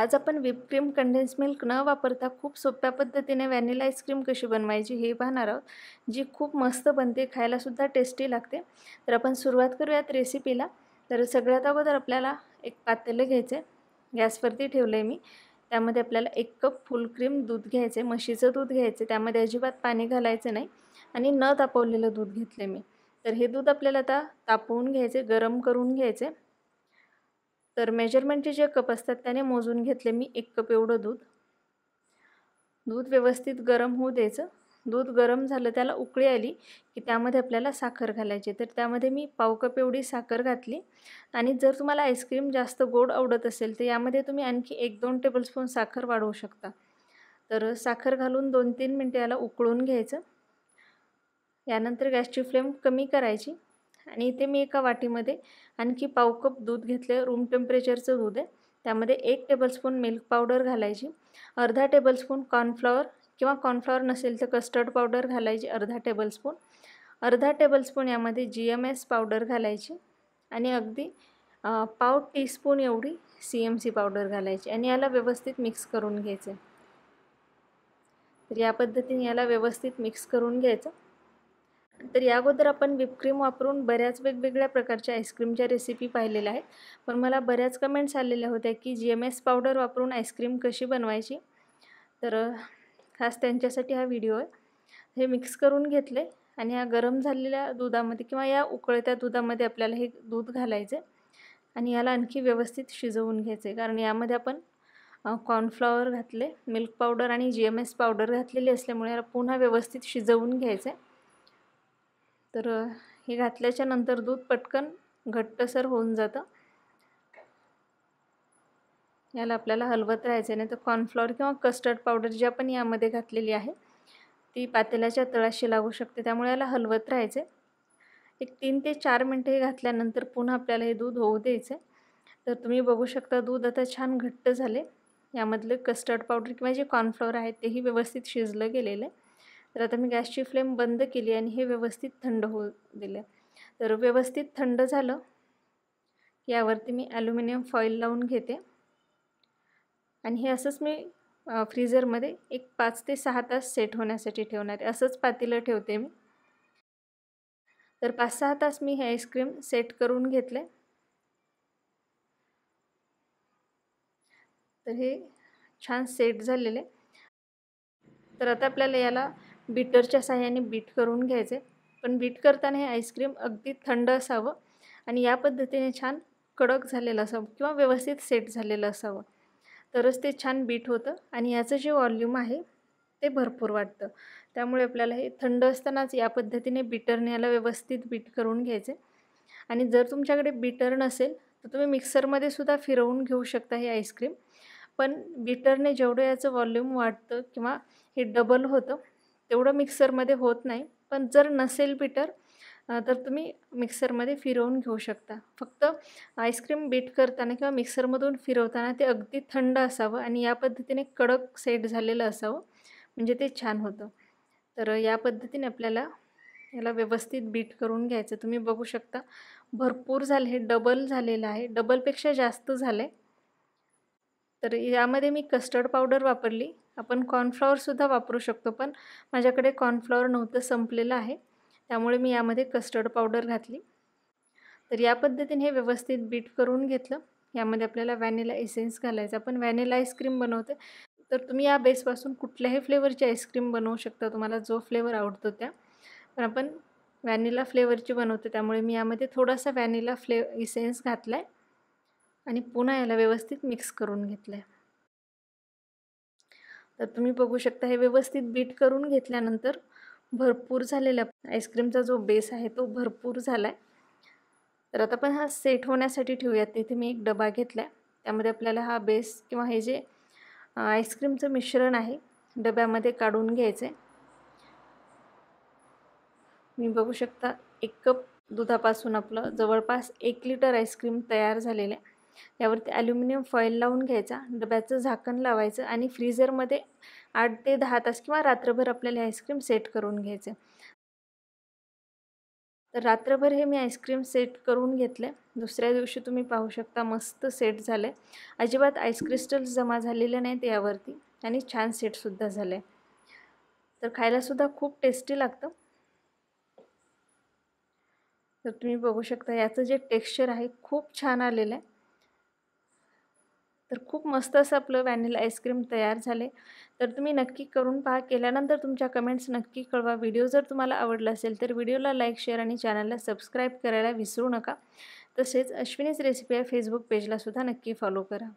आज आपण whip cream condense milk न वापरता खूप सोप्या पद्धतीने व्हॅनिला आईस्क्रीम कशी बनवायची हे पाहणार आहोत जी खूप मस्त बनते खायलासुद्धा टेस्टी लागते तर आपण सुरुवात करूयात रेसिपीला तर सगळ्यात अगोदर आपल्याला एक पातेलं घ्यायचं आहे गॅसवरती ठेवलं आहे मी त्यामध्ये आपल्याला एक कप फुल क्रीम दूध घ्यायचं आहे म्हशीचं दूध घ्यायचं आहे त्यामध्ये अजिबात पाणी घालायचं नाही आणि न तापवलेलं दूध घेतलं मी तर हे दूध आपल्याला आता तापवून घ्यायचे गरम करून घ्यायचे तर मेजरमेंटचे जे कप असतात त्याने मोजून घेतले मी एक कप एवढं दूध दूध व्यवस्थित गरम होऊ द्यायचं दूध गरम झालं त्याला उकळी आली की त्यामध्ये आपल्याला साखर घालायची तर त्यामध्ये मी पाव कप एवढी साखर घातली आणि जर तुम्हाला आईस्क्रीम जास्त गोड आवडत असेल तर यामध्ये तुम्ही आणखी एक दोन टेबलस्पून साखर वाढवू शकता तर साखर घालून दोन तीन मिनटं याला उकळून घ्यायचं यानंतर गॅसची फ्लेम कमी करायची आणि इथे मी एका वाटीमध्ये आणखी पाव कप दूध घेतलं रूम टेम्परेचरचं दूध आहे त्यामध्ये एक टेबलस्पून मिल्क पावडर घालायची अर्धा टेबलस्पून कॉर्नफ्लॉवर किंवा कॉर्नफ्लॉवर नसेल तर कस्टर्ड पावडर घालायची अर्धा टेबलस्पून अर्धा टेबलस्पून यामध्ये जी एम एस पावडर घालायची आणि अगदी पाव टीस्पून एवढी सी एम सी पावडर घालायची आणि याला व्यवस्थित मिक्स करून घ्यायचं तर या पद्धतीने याला व्यवस्थित मिक्स करून घ्यायचं तर या अगोदर आपण विपक्रीम वापरून बऱ्याच वेगवेगळ्या प्रकारच्या आईस्क्रीमच्या रेसिपी पाहिलेल्या आहेत पण मला बऱ्याच कमेंट्स आलेल्या होत्या की जी एम एस पावडर वापरून आईस्क्रीम कशी बनवायची तर खास त्यांच्यासाठी हा व्हिडिओ आहे हे मिक्स करून घेतले आणि ह्या गरम झालेल्या दुधामध्ये किंवा या उकळत्या दुधामध्ये आपल्याला हे दूध घालायचे आणि याला आणखी व्यवस्थित शिजवून घ्यायचे कारण यामध्ये आपण कॉर्नफ्लॉवर घातले मिल्क पावडर आणि जी एम एस पावडर घातलेली असल्यामुळे याला पुन्हा व्यवस्थित शिजवून घ्यायचं आहे तर हे घातल्याच्या नंतर दूध पटकन घट्टसर होऊन जातं याला आपल्याला हलवत राहायचं नाही तर कॉर्नफ्लॉवर किंवा कस्टर्ड पावडर जी आपण यामध्ये घातलेली आहे ती पातेल्याच्या तळाशी लागू शकते त्यामुळे याला हलवत राहायचे एक तीन ते चार मिनटं हे घातल्यानंतर पुन्हा आपल्याला हे दूध होऊ द्यायचं तर तुम्ही बघू शकता दूध आता छान घट्ट झाले यामधले कस्टर्ड पावडर किंवा जे कॉर्नफ्लॉवर आहे तेही व्यवस्थित शिजलं गेलेलं आहे तर आता मी गॅसची फ्लेम बंद केली आणि हे व्यवस्थित थंड होऊ दिलं तर व्यवस्थित थंड झालं यावरती मी ॲल्युमिनियम फॉईल लावून घेते आणि हे असंच मी फ्रीझरमध्ये एक पाच ते सहा तास सेट होण्यासाठी ठेवणार आहे असंच पातीलं ठेवते मी तर पाच सहा तास मी हे आईस्क्रीम सेट करून घेतले तर हे छान सेट झालेले तर आता आपल्याला याला बीटरच्या साह्याने बीट करून घ्यायचे पण बीट करताना हे आईस्क्रीम अगदी थंड असावं आणि या पद्धतीने छान कडक झालेलं असावं किंवा व्यवस्थित सेट झालेलं असावं तरच ते छान बीट होतं आणि याचं जे वॉल्यूम आहे ते भरपूर वाटतं त्यामुळे आपल्याला हे थंड असतानाच या पद्धतीने बीटरने याला व्यवस्थित बीट करून घ्यायचे आणि जर तुमच्याकडे बीटर नसेल तर तुम्ही मिक्सरमध्ये सुद्धा फिरवून घेऊ शकता हे आईस्क्रीम पण बीटरने जेवढं याचं वॉल्यूम वाढतं किंवा हे डबल होतं तेवढं मिक्सरमध्ये होत नाही पण जर नसेल बीटर तर तुम्ही मिक्सरमध्ये फिरवून घेऊ शकता फक्त आईस्क्रीम बीट करताना किंवा मिक्सरमधून फिरवताना ते अगदी थंड असावं आणि या पद्धतीने कडक सेट झालेलं असावं म्हणजे ते छान होतं तर या पद्धतीने आपल्याला याला व्यवस्थित बीट करून घ्यायचं तुम्ही बघू शकता भरपूर झाले हे डबल झालेलं आहे डबलपेक्षा जास्त झालं आहे तर यामध्ये मी कस्टर्ड पावडर वापरली आपण कॉर्नफ्लॉवरसुद्धा वापरू शकतो पण माझ्याकडे कॉर्नफ्लॉवर नव्हतं संपलेलं आहे त्यामुळे मी यामध्ये कस्टर्ड पावडर घातली तर या पद्धतीने हे व्यवस्थित बीट करून घेतलं यामध्ये आपल्याला व्हॅनिला एसेन्स घालायचा आपण व्हॅनिला आईस्क्रीम बनवते तर तुम्ही या बेसपासून कुठल्याही फ्लेवरची आईस्क्रीम बनवू शकता तुम्हाला जो फ्लेवर आवडतो त्या पण आपण व्हॅनिला फ्लेवरची बनवतो त्यामुळे मी यामध्ये थोडासा व्हॅनिला फ्ले इसेन्स घातला आहे आणि पुन्हा याला व्यवस्थित मिक्स करून घेतलं आहे तर तुम्ही बघू शकता हे व्यवस्थित बीट करून घेतल्यानंतर भरपूर झालेला आईस्क्रीमचा जो बेस आहे तो भरपूर झाला आहे तर आता पण हा सेट होण्यासाठी ठेवूयात तिथे मी एक डबा घेतला आहे त्यामध्ये आपल्याला हा बेस किंवा हे जे आईस्क्रीमचं मिश्रण आहे डब्यामध्ये काढून घ्यायचं आहे मी बघू शकता एक कप दुधापासून आपलं जवळपास एक लिटर आईस्क्रीम तयार झालेलं आहे यावरती ॲल्युमिनियम फॉईल लावून घ्यायचा डब्याचं झाकण लावायचं आणि फ्रीजरमध्ये आठ ते दहा तास किंवा रात्रभर आपल्याला आईस्क्रीम सेट करून घ्यायचं तर रात्रभर हे मी आईस्क्रीम सेट करून घेतले दुसऱ्या दिवशी तुम्ही पाहू शकता मस्त सेट झाले अजिबात आईस क्रिस्टल्स जमा झालेले नाहीत यावरती आणि छान सेटसुद्धा झाले तर खायलासुद्धा खूप टेस्टी लागतं तर तुम्ही बघू शकता याचं जे टेक्स्चर आहे खूप छान आलेलं आहे तर खूप मस्त असं आपलं व्हॅनिला आईस्क्रीम तयार झाले तर तुम्ही नक्की करून पहा केल्यानंतर तुमच्या कमेंट्स नक्की कळवा व्हिडिओ जर तुम्हाला आवडला असेल तर व्हिडिओला लाईक शेअर आणि चॅनलला सबस्क्राईब करायला विसरू नका तसेच अश्विनीच रेसिपी या फेसबुक पेजलासुद्धा नक्की फॉलो करा